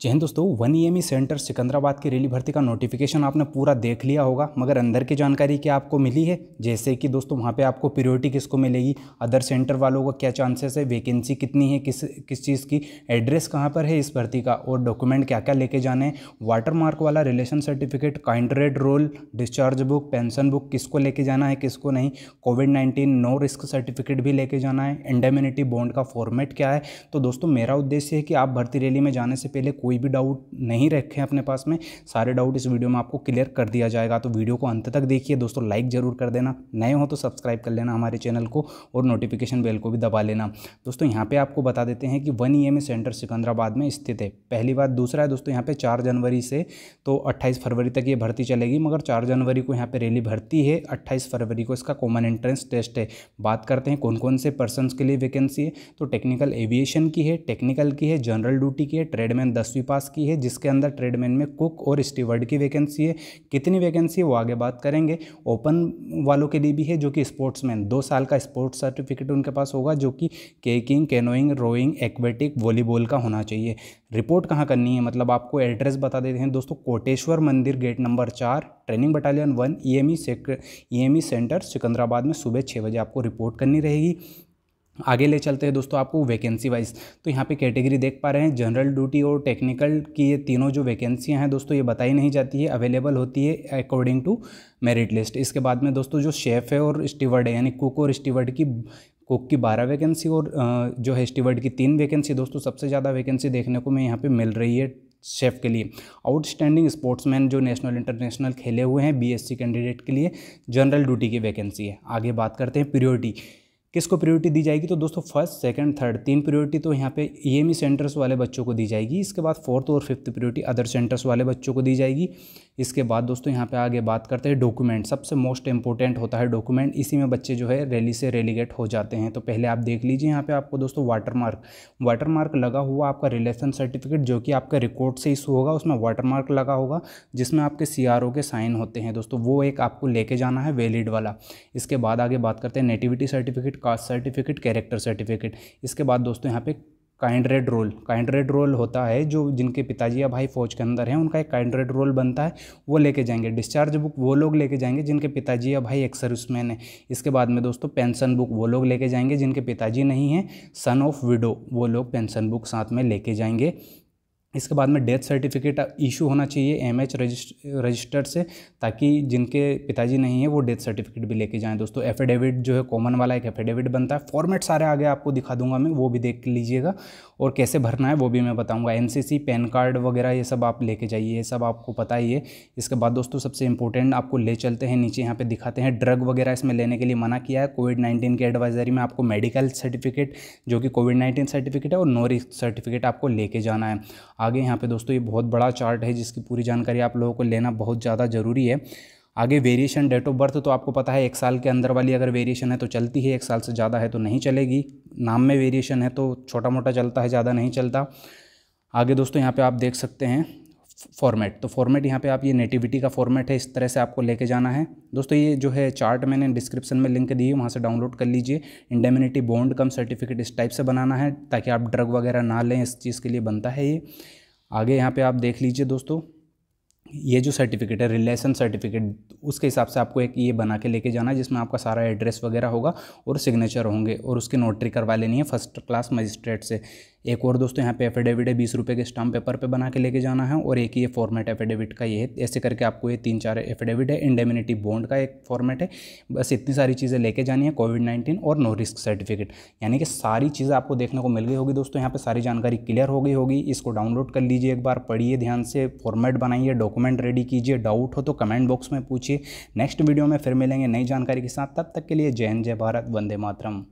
जय हिंद दोस्तों one E e e centre Secunderabad की रेली भर्ती का नोटिफिकेशन आपने पूरा देख लिया होगा मगर अंदर की जानकारी क्या आपको मिली है जैसे कि दोस्तों वहाँ पे आपको प्योरिटी किसको मिलेगी अदर सेंटर वालों का क्या चांसेस है वैकेंसी कितनी है किस किस चीज़ की एड्रेस कहाँ पर है इस भर्ती का और डॉक्यूमेंट क्या क्या लेके जाने हैं वाटर मार्क वाला रिलेशन सर्टिफिकेट कॉन्ट्रेड roll discharge book pension book किसको लेके जाना है किसको नहीं COVID nineteen no risk certificate भी लेके जाना है इंडेमिनिटी बॉन्ड का फॉर्मेट क्या है तो दोस्तों मेरा उद्देश्य है कि आप भर्ती रैली में जाने से पहले कोई कोई भी डाउट नहीं रखे अपने पास में सारे डाउट इस वीडियो में आपको क्लियर कर दिया जाएगा तो वीडियो को अंत तक देखिए दोस्तों लाइक ज़रूर कर देना नए हो तो सब्सक्राइब कर लेना हमारे चैनल को और नोटिफिकेशन बेल को भी दबा लेना दोस्तों यहाँ पर आपको बता देते हैं कि वन ई सेंटर सिकंदराबाद में स्थित है पहली बात दूसरा है दोस्तों यहाँ पर चार जनवरी से तो अट्ठाईस फरवरी तक ये भर्ती चलेगी मगर चार जनवरी को यहाँ पर रैली भर्ती है अट्ठाईस फरवरी को इसका कॉमन एंट्रेंस टेस्ट है बात करते हैं कौन कौन से पर्सन के लिए वैकेंसी है तो टेक्निकल एविएशन की है टेक्निकल की है जनरल ड्यूटी की है ट्रेडमैन दस दसवीं पास की है जिसके अंदर ट्रेडमैन में कुक और स्टीवर्ड की वैकेंसी है कितनी वैकेंसी है वो आगे बात करेंगे ओपन वालों के लिए भी है जो कि स्पोर्ट्समैन दो साल का स्पोर्ट्स सर्टिफिकेट उनके पास होगा जो कि kayaking canoeing rowing aquatic volleyball का होना चाहिए रिपोर्ट कहाँ करनी है मतलब आपको एड्रेस बता देते हैं दोस्तों कोटेश्वर मंदिर गेट नंबर चार training battalion one E M E centre Secunderabad में सुबह छः बजे आपको रिपोर्ट करनी रहेगी आगे ले चलते हैं दोस्तों आपको वैकेंसी वाइज तो यहाँ पे कैटेगरी देख पा रहे हैं जनरल ड्यूटी और टेक्निकल की ये तीनों जो वैकेंसियाँ हैं दोस्तों ये बताई नहीं जाती है अवेलेबल होती है अकॉर्डिंग टू मेरिट लिस्ट इसके बाद में दोस्तों जो शेफ़ है और स्टीवर्ड है यानी कुक और स्टीवर्ड की कुक की बारह वैकेंसी और जो है स्टीवर्ड की तीन वैकेंसी दोस्तों सबसे ज़्यादा वैकेंसी देखने को मैं यहाँ पर मिल रही है शेफ़ के लिए आउटस्टैंडिंग स्पोर्ट्समैन जो नेशनल इंटरनेशनल खेले हुए हैं बीएससी कैंडिडेट के लिए जनरल ड्यूटी की वैकेंसी है आगे बात करते हैं प्रियोरिटी किसको प्रायोरिटी दी जाएगी तो दोस्तों फर्स्ट सेकंड थर्ड तीन प्रायोरिटी तो यहाँ पे ई e सेंटर्स e वाले बच्चों को दी जाएगी इसके बाद फोर्थ और फिफ्थ प्रायोरिटी अदर सेंटर्स वाले बच्चों को दी जाएगी इसके बाद दोस्तों यहाँ पे आगे बात करते हैं डॉक्यूमेंट सबसे मोस्ट इंपॉर्टेंट होता है डॉक्यूमेंट इसी में बच्चे जो है रैली से रेलीगेट हो जाते हैं तो पहले आप देख लीजिए यहाँ पे आपको दोस्तों वाटर मार्क वाटर मार्क लगा हुआ आपका रिलेशन सर्टिफिकेट जो कि आपका रिकॉर्ड से इशू होगा उसमें वाटर मार्क लगा होगा जिसमें आपके सी के साइन होते हैं दोस्तों वो एक आपको लेके जाना है वैलिड वाला इसके बाद आगे बात करते हैं nativity certificate caste certificate character certificate इसके बाद दोस्तों यहाँ पे काइंड्रेड रोल काइंड्रेड रोल होता है जो जिनके पिताजी या भाई फौज के अंदर हैं उनका एक काइंड्रेड रोल बनता है वो लेके जाएंगे डिस्चार्ज बुक वो लोग लेके जाएंगे जिनके पिताजी या भाई एक सर्विसमैन है इसके बाद में दोस्तों पेंशन बुक वो लोग लेके जाएंगे जिनके पिताजी नहीं हैं सन ऑफ विडो वो लोग पेंशन बुक साथ में लेके जाएंगे इसके बाद में डेथ सर्टिफिकेट इशू होना चाहिए एम एच रजिस्टर्ड से ताकि जिनके पिताजी नहीं है वो डेथ सर्टिफिकेट भी लेके जाएं दोस्तों एफिडेविट जो है कॉमन वाला एक एफिडेविट बनता है फॉर्मेट सारे आगे आपको दिखा दूंगा मैं वो भी देख लीजिएगा और कैसे भरना है वो भी मैं बताऊँगा एन पैन कार्ड वगैरह ये सब आप लेके जाइए ये सब आपको पता ही है इसके बाद दोस्तों सबसे इंपॉर्टेंट आपको ले चलते हैं नीचे यहाँ पर दिखाते हैं ड्रग वगैरह इसमें लेने के लिए मना किया है कोविड नाइन्टीन के एडवाइजरी में आपको मेडिकल सर्टिफिकेट जो कि कोविड नाइन्टीन सर्टिफिकेट है और नो रिस्क सर्टिफिकेट आपको लेके जाना है आगे यहाँ पे दोस्तों ये बहुत बड़ा चार्ट है जिसकी पूरी जानकारी आप लोगों को लेना बहुत ज़्यादा ज़रूरी है आगे वेरिएशन डेट ऑफ बर्थ तो आपको पता है एक साल के अंदर वाली अगर वेरिएशन है तो चलती है एक साल से ज़्यादा है तो नहीं चलेगी नाम में वेरिएशन है तो छोटा मोटा चलता है ज़्यादा नहीं चलता आगे दोस्तों यहाँ पे आप देख सकते हैं फॉर्मेट तो फॉर्मेट यहाँ पे आप ये नेटिविटी का फॉर्मेट है इस तरह से आपको लेके जाना है दोस्तों ये जो है चार्ट मैंने डिस्क्रिप्शन में लिंक दी है वहाँ से डाउनलोड कर लीजिए इंडेमिनिटी बॉन्ड कम सर्टिफिकेट इस टाइप से बनाना है ताकि आप ड्रग वगैरह ना लें इस चीज़ के लिए बनता है ये आगे यहाँ पर आप देख लीजिए दोस्तों ये जो सर्टिफिकेट है रिलेशन सर्टिफिकेट उसके हिसाब से आपको एक ये बना के लेके जाना है जिसमें आपका सारा एड्रेस वगैरह होगा और सिग्नेचर होंगे और उसकी नोटरी करवा लेनी है फर्स्ट क्लास मजिस्ट्रेट से एक और दोस्तों यहाँ पे एफिडेविट है बीस रुपये के स्टाम्प पेपर पे बना के लेके जाना है और एक ही ये फॉर्मेट एफिडेविट का ये है ऐसे करके आपको ये तीन चार एफिडेविट है इंडेमिनिटी बॉन्ड का एक फॉर्मेट है बस इतनी सारी चीज़ें लेके जानी है कोविड नाइन्टीन और नो रिस्क सर्टिफिकेट यानी कि सारी चीज़ें आपको देखने को मिल गई होगी दोस्तों यहाँ पर सारी जानकारी क्लियर हो गई होगी इसको डाउनलोड कर लीजिए एक बार पढ़िए ध्यान से फॉर्मेट बनाइए डॉक्यूमेंट रेडी कीजिए डाउट हो तो कमेंट बॉक्स में पूछिए नेक्स्ट वीडियो में फिर मिलेंगे नई जानकारी के साथ तब तक के लिए जय हिंद जय भारत वंदे मातरम